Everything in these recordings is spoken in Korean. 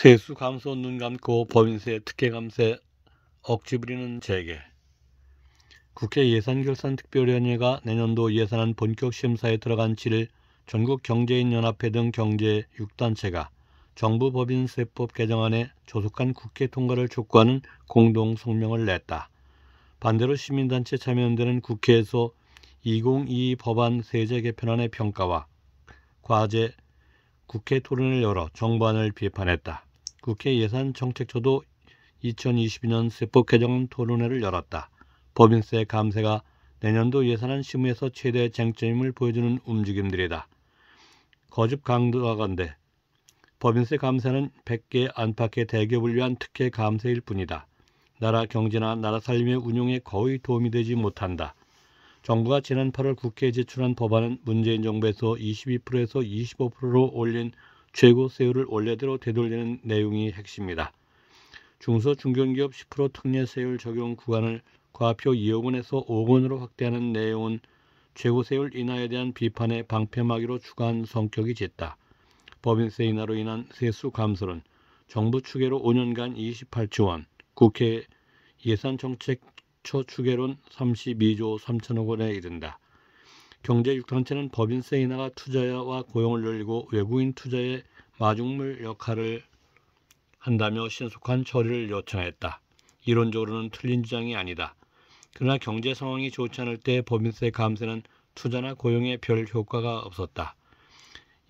세수 감소 눈 감고 법인세 특혜 감세 억지 부리는 재개 국회 예산결산특별위원회가 내년도 예산안 본격 심사에 들어간 7일 전국경제인연합회 등 경제 6단체가 정부 법인세법 개정안에 조속한 국회 통과를 촉구하는 공동 성명을 냈다. 반대로 시민단체 참여연대는 국회에서 2022 법안 세제 개편안의 평가와 과제, 국회 토론을 열어 정부안을 비판했다. 국회 예산정책조도 2022년 세법개정 토론회를 열었다. 법인세 감세가 내년도 예산안 심의에서 최대 쟁점임을 보여주는 움직임들이다. 거짓강도하건데 법인세 감세는 100개 안팎의 대기업을 위한 특혜 감세일 뿐이다. 나라 경제나 나라 살림의 운용에 거의 도움이 되지 못한다. 정부가 지난 8월 국회에 제출한 법안은 문재인 정부에서 22%에서 25%로 올린 최고 세율을 원래대로 되돌리는 내용이 핵심이다. 중소 중견기업 10% 특례 세율 적용 구간을 과표 2억 원에서 5억 원으로 확대하는 내용은 최고 세율 인하에 대한 비판의 방패막이로 추가한 성격이 짙다. 법인세 인하로 인한 세수 감소는 정부 추계로 5년간 28조 원, 국회 예산정책처 추계론 32조 3천억 원에 이른다. 경제 육탄체는 법인세 인하가 투자와 고용을 늘리고 외국인 투자의 마중물 역할을 한다며 신속한 처리를 요청했다. 이론적으로는 틀린 주장이 아니다. 그러나 경제 상황이 좋지 않을 때 법인세 감세는 투자나 고용에 별 효과가 없었다.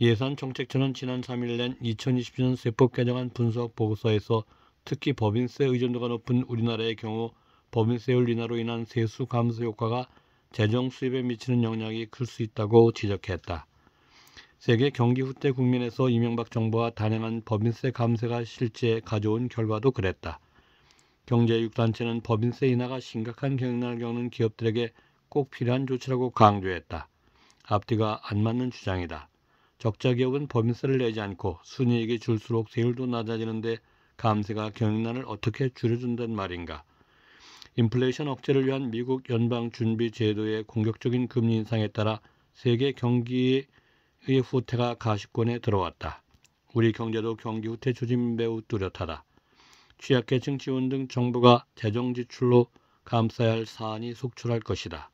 예산정책처는 지난 3일 낸 2020년 세법 개정안 분석 보고서에서 특히 법인세 의존도가 높은 우리나라의 경우 법인세율 인하로 인한 세수 감소 효과가 재정 수입에 미치는 영향이 클 수 있다고 지적했다. 세계 경기 후퇴 국민에서 이명박 정부와 단행한 법인세 감세가 실제 가져온 결과도 그랬다. 경제육단체는 법인세 인하가 심각한 경난을 겪는 기업들에게 꼭 필요한 조치라고 강조했다. 앞뒤가 안 맞는 주장이다. 적자 기업은 법인세를 내지 않고 순이익이 줄수록 세율도 낮아지는데 감세가 경영난을 어떻게 줄여준단 말인가. 인플레이션 억제를 위한 미국 연방준비제도의 공격적인 금리 인상에 따라 세계 경기의 후퇴가 가시권에 들어왔다. 우리 경제도 경기 후퇴 조짐 매우 뚜렷하다. 취약계층 지원 등 정부가 재정 지출로 감싸야 할 사안이 속출할 것이다.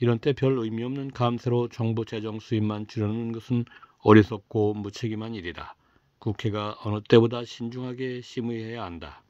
이런 때 별 의미 없는 감세로 정부 재정 수입만 줄여는 놓 것은 어리석고 무책임한 일이다. 국회가 어느 때보다 신중하게 심의해야 한다.